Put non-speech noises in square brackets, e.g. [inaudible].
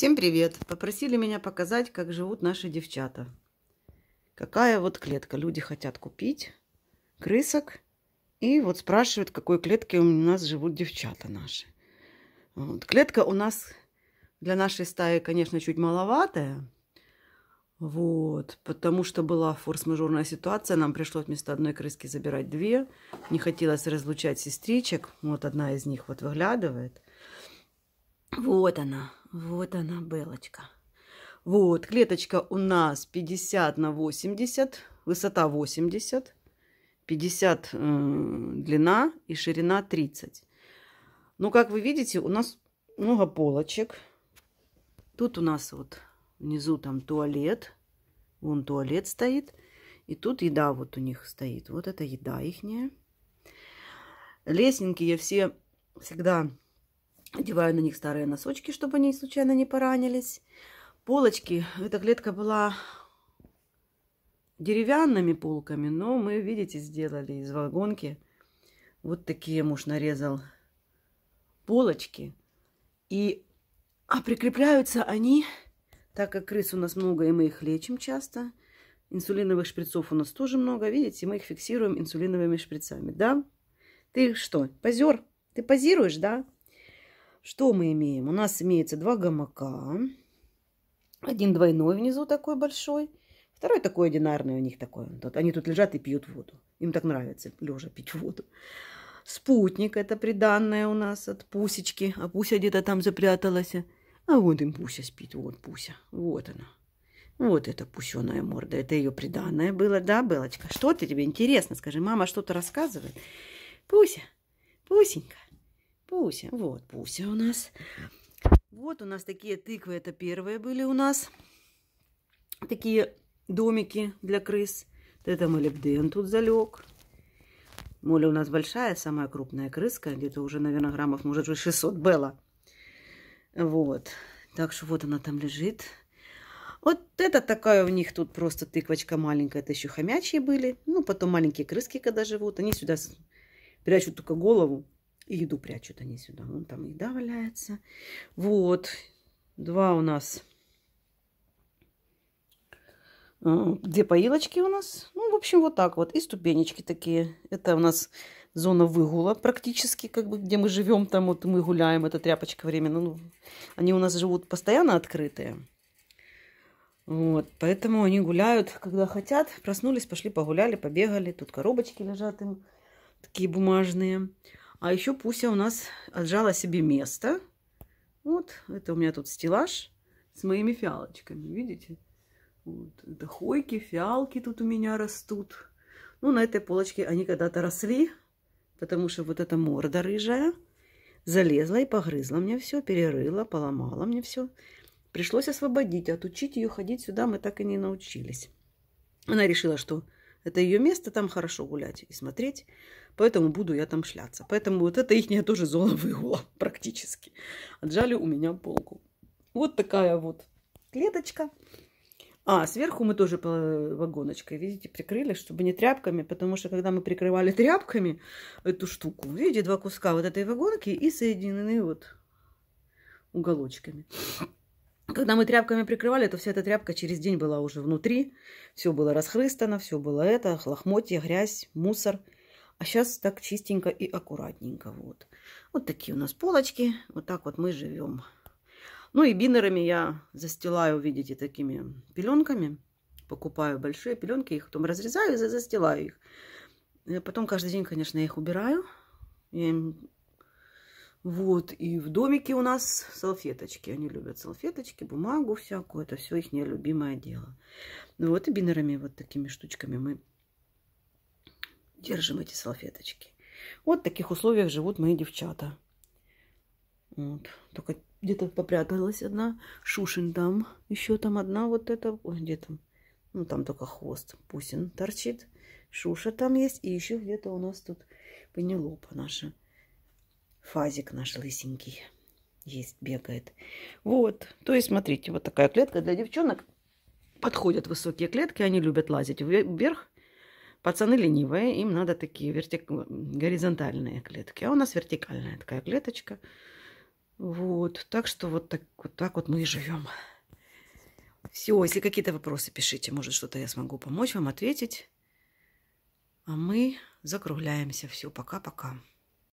Всем привет! Попросили меня показать, как живут наши девчата. Какая вот клетка. Люди хотят купить крысок. И вот спрашивают, в какой клетке у нас живут девчата наши. Вот. Клетка у нас для нашей стаи, конечно, чуть маловатая. Вот, потому что была форс-мажорная ситуация, нам пришлось вместо одной крыски забирать две. Не хотелось разлучать сестричек. Вот одна из них вот выглядывает. Вот она, вот она, Белочка. Вот, клеточка у нас 50 на 80, высота 80, 50 э, длина и ширина 30. Ну, как вы видите, у нас много полочек. Тут у нас вот внизу там туалет. Вон туалет стоит. И тут еда вот у них стоит. Вот это еда ихняя. Лесенки я все всегда Одеваю на них старые носочки, чтобы они случайно не поранились. Полочки. Эта клетка была деревянными полками, но мы, видите, сделали из вагонки. Вот такие муж нарезал полочки. И а прикрепляются они, так как крыс у нас много, и мы их лечим часто. Инсулиновых шприцов у нас тоже много, видите, мы их фиксируем инсулиновыми шприцами, да? Ты что, позер? Ты позируешь, да? Что мы имеем? У нас имеется два гамака. Один двойной внизу такой большой. Второй такой одинарный у них такой. Тут, они тут лежат и пьют воду. Им так нравится лежа пить воду. Спутник это приданное у нас от пусечки. А пуся где-то там запряталась. А вот им пуся спит. Вот пуся. Вот она. Вот эта пущеная морда. Это ее приданное было, да, Белочка? Что-то тебе интересно. Скажи, мама что-то рассказывает. Пуся, Пусенька, Пуся. Вот Пуся у нас. Вот у нас такие тыквы. Это первые были у нас. Такие домики для крыс. Это молибден тут залег. Моля у нас большая, самая крупная крыска. Где-то уже, наверное, граммов, может уже 600 было. Вот. Так что вот она там лежит. Вот это такая у них тут просто тыквочка маленькая. Это еще хомячие были. Ну, потом маленькие крыски, когда живут. Они сюда прячут только голову. И еду прячут они сюда. Вон там еда валяется. Вот. Два у нас. А, две поилочки у нас. Ну, в общем, вот так вот. И ступенечки такие. Это у нас зона выгула практически, как бы, где мы живем, там вот мы гуляем, это тряпочка временно. Ну, они у нас живут постоянно открытые. Вот, поэтому они гуляют, когда хотят. Проснулись, пошли погуляли, побегали. Тут коробочки лежат им, такие бумажные. А еще Пуся у нас отжала себе место. Вот, это у меня тут стеллаж с моими фиалочками, видите? Вот, это хойки, фиалки тут у меня растут. Ну, на этой полочке они когда-то росли, потому что вот эта морда рыжая залезла и погрызла мне все, перерыла, поломала мне все. Пришлось освободить, а отучить ее ходить сюда мы так и не научились. Она решила, что это ее место, там хорошо гулять и смотреть поэтому буду я там шляться. Поэтому вот это ихняя тоже зона выгула [laughs] практически. Отжали у меня полку. Вот такая вот клеточка. А, сверху мы тоже вагоночкой, видите, прикрыли, чтобы не тряпками, потому что когда мы прикрывали тряпками эту штуку, видите, два куска вот этой вагонки и соединены вот уголочками. Когда мы тряпками прикрывали, то вся эта тряпка через день была уже внутри. Все было расхрыстано, все было это, лохмотья, грязь, мусор – а сейчас так чистенько и аккуратненько. Вот. вот такие у нас полочки. Вот так вот мы живем. Ну и бинерами я застилаю, видите, такими пеленками. Покупаю большие пеленки, их потом разрезаю и застилаю их. Э, потом каждый день, конечно, я их убираю. Я им... Вот, и в домике у нас салфеточки. Они любят салфеточки, бумагу всякую. Это все их нелюбимое дело. Ну вот и бинерами вот такими штучками мы держим эти салфеточки. Вот в таких условиях живут мои девчата. Вот. Только где-то попряталась одна. Шушин там. Еще там одна вот эта. Ой, где там? Ну, там только хвост. Пусин торчит. Шуша там есть. И еще где-то у нас тут Пенелопа наша. Фазик наш лысенький. Есть, бегает. Вот. То есть, смотрите, вот такая клетка для девчонок. Подходят высокие клетки. Они любят лазить вверх. Пацаны ленивые, им надо такие вертик... горизонтальные клетки. А у нас вертикальная такая клеточка. Вот. Так что вот так вот, так вот мы и живем. Все, если какие-то вопросы пишите, может что-то я смогу помочь вам ответить. А мы закругляемся. Все, пока-пока.